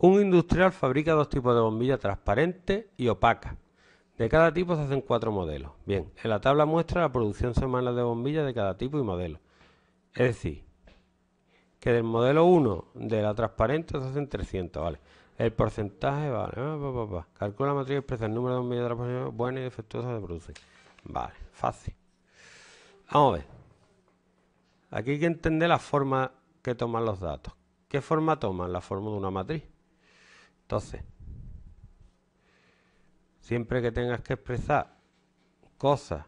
Un industrial fabrica dos tipos de bombillas transparentes y opacas. De cada tipo se hacen cuatro modelos. Bien, en la tabla muestra la producción semanal de bombillas de cada tipo y modelo. Es decir, que del modelo 1 de la transparente se hacen 300, ¿vale? El porcentaje, vale, calcula la matriz expresa el número de bombillas de buenas y defectuosas de produce. Vale, fácil. Vamos a ver. Aquí hay que entender la forma que toman los datos. ¿Qué forma toman? La forma de una matriz. Entonces, siempre que tengas que expresar cosas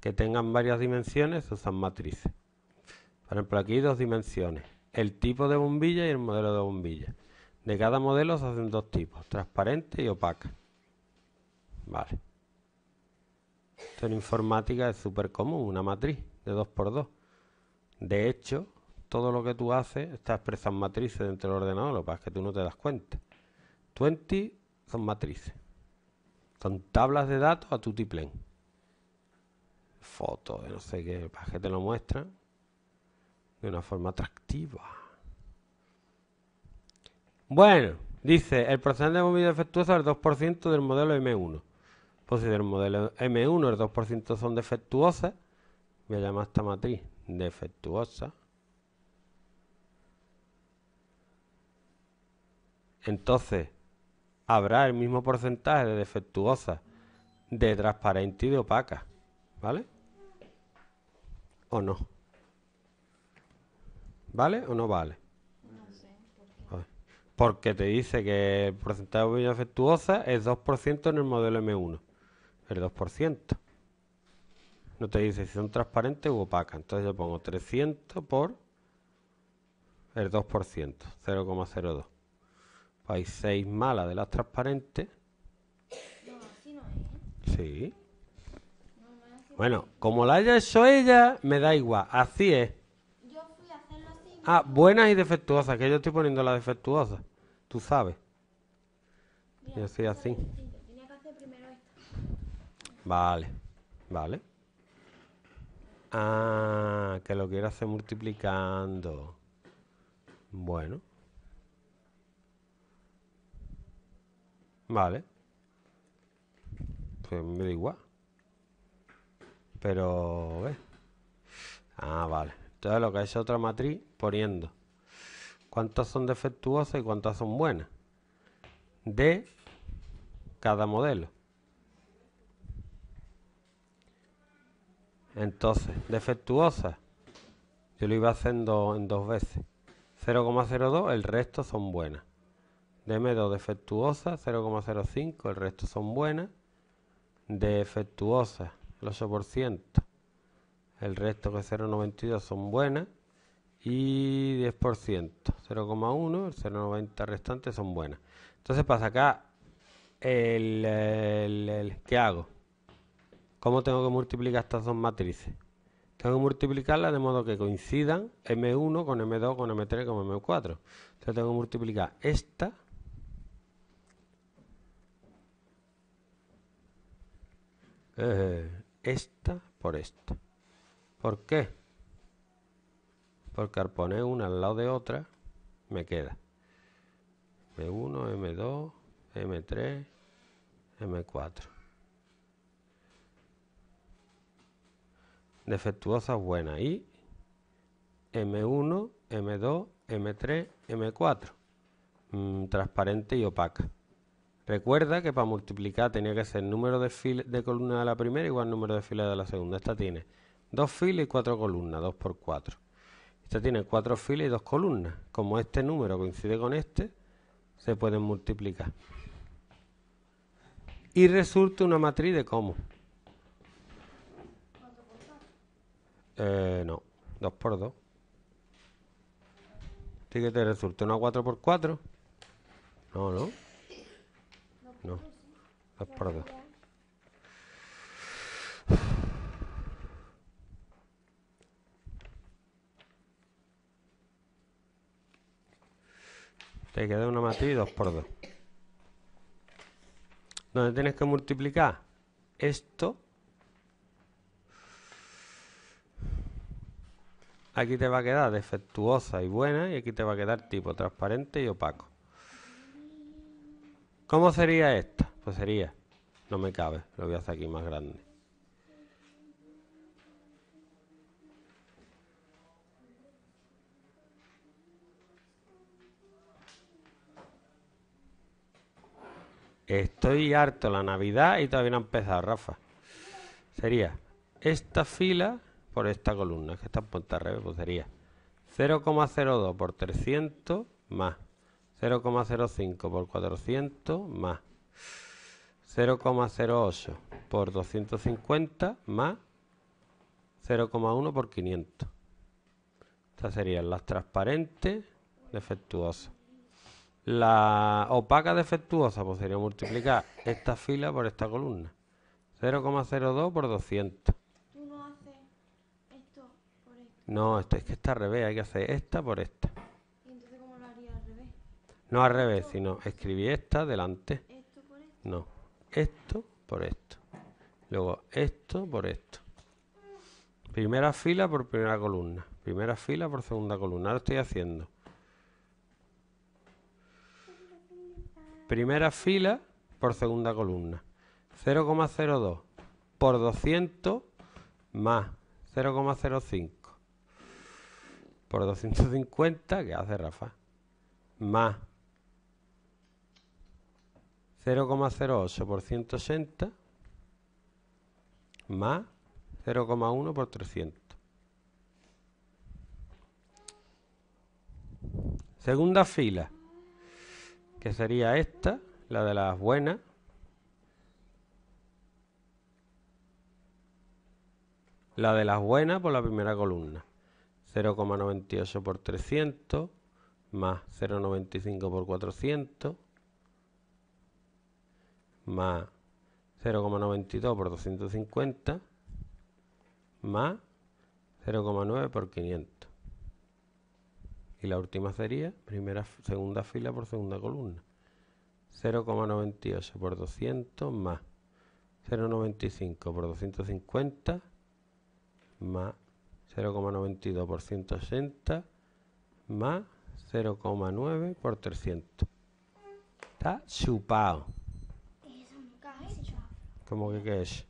que tengan varias dimensiones, usan matrices. Por ejemplo, aquí dos dimensiones, el tipo de bombilla y el modelo de bombilla. De cada modelo se hacen dos tipos, transparente y opaca. Vale. Esto en informática es súper común, una matriz de 2x2. De hecho, todo lo que tú haces está expresado en matrices dentro del ordenador, lo que pasa es que tú no te das cuenta. 20 son matrices. Son tablas de datos a tu tiplén. Foto, de no sé qué, para que te lo muestran de una forma atractiva. Bueno, dice, el porcentaje de movimiento defectuoso es el 2% del modelo M1. Pues si del modelo M1 el 2% son defectuosas, voy a llamar esta matriz defectuosa. entonces habrá el mismo porcentaje de defectuosas de transparente y de opaca, ¿vale? ¿O no? ¿Vale o no vale? No sé, ¿por Porque te dice que el porcentaje de defectuosa es 2% en el modelo M1. El 2%. No te dice si son transparentes u opacas. Entonces yo pongo 300 por el 2%, 0,02. Hay seis malas de las transparentes. Sí. bueno, como la haya hecho ella, me da igual. Así es. Yo fui a hacerlo así. Ah, buenas y defectuosas, que yo estoy poniendo las defectuosas. Tú sabes. yo soy así. Tenía que hacer primero Vale, vale. Ah, que lo quiero hacer multiplicando. Bueno. Vale. Pues me da igual. Pero, Ah, vale. Entonces lo que es otra matriz poniendo cuántas son defectuosas y cuántas son buenas de cada modelo. Entonces, defectuosas. Yo lo iba haciendo en dos veces. 0,02, el resto son buenas m 2 defectuosa 0,05, el resto son buenas. Defectuosa el 8%, el resto que 0,92 son buenas. Y 10%, 0,1, el 0,90 restante son buenas. Entonces pasa acá el, ¿qué hago? ¿Cómo tengo que multiplicar estas dos matrices? Tengo que multiplicarlas de modo que coincidan M1 con M2 con M3 con M4. Entonces tengo que multiplicar esta Eh, esta por esta. ¿Por qué? Porque al poner una al lado de otra, me queda M1, M2, M3, M4. Defectuosa buena y M1, M2, M3, M4. transparente y opaca. Recuerda que para multiplicar tenía que ser número de, fila, de columna de la primera igual número de filas de la segunda. Esta tiene dos filas y cuatro columnas, 2 por 4. Esta tiene cuatro filas y dos columnas. Como este número coincide con este, se pueden multiplicar. Y resulta una matriz de cómo. Eh, no, 2 por 2. Así que te resulta una 4 por 4. No, no. No, ah, por dos. Te queda una matriz y dos por dos. Donde tienes que multiplicar esto. Aquí te va a quedar defectuosa y buena y aquí te va a quedar tipo transparente y opaco. ¿Cómo sería esta? Pues sería, no me cabe, lo voy a hacer aquí más grande. Estoy harto la Navidad y todavía no ha empezado, Rafa. Sería esta fila por esta columna, que está en punta revés, pues sería 0,02 por 300 más 0,05 por 400 más 0,08 por 250 más 0,1 por 500. Estas serían las transparentes defectuosas. La opaca defectuosa, pues sería multiplicar esta fila por esta columna. 0,02 por 200. ¿Tú no haces esto por esto? No, este, es que está al revés, hay que hacer esta por esta. No al revés, sino escribí esta delante. No, esto por esto. Luego esto por esto. Primera fila por primera columna. Primera fila por segunda columna. Ahora estoy haciendo. Primera fila por segunda columna. 0,02 por 200 más 0,05 por 250, que hace Rafa, más 0,08 por 160 más 0,1 por 300. Segunda fila, que sería esta, la de las buenas. La de las buenas por la primera columna. 0,98 por 300 más 0,95 por 400 más 0,92 por 250 más 0,9 por 500. Y la última sería primera, segunda fila por segunda columna. 0,98 por 200 más 0,95 por 250 más 0,92 por 160 más 0,9 por 300. Está chupado. como que, que é?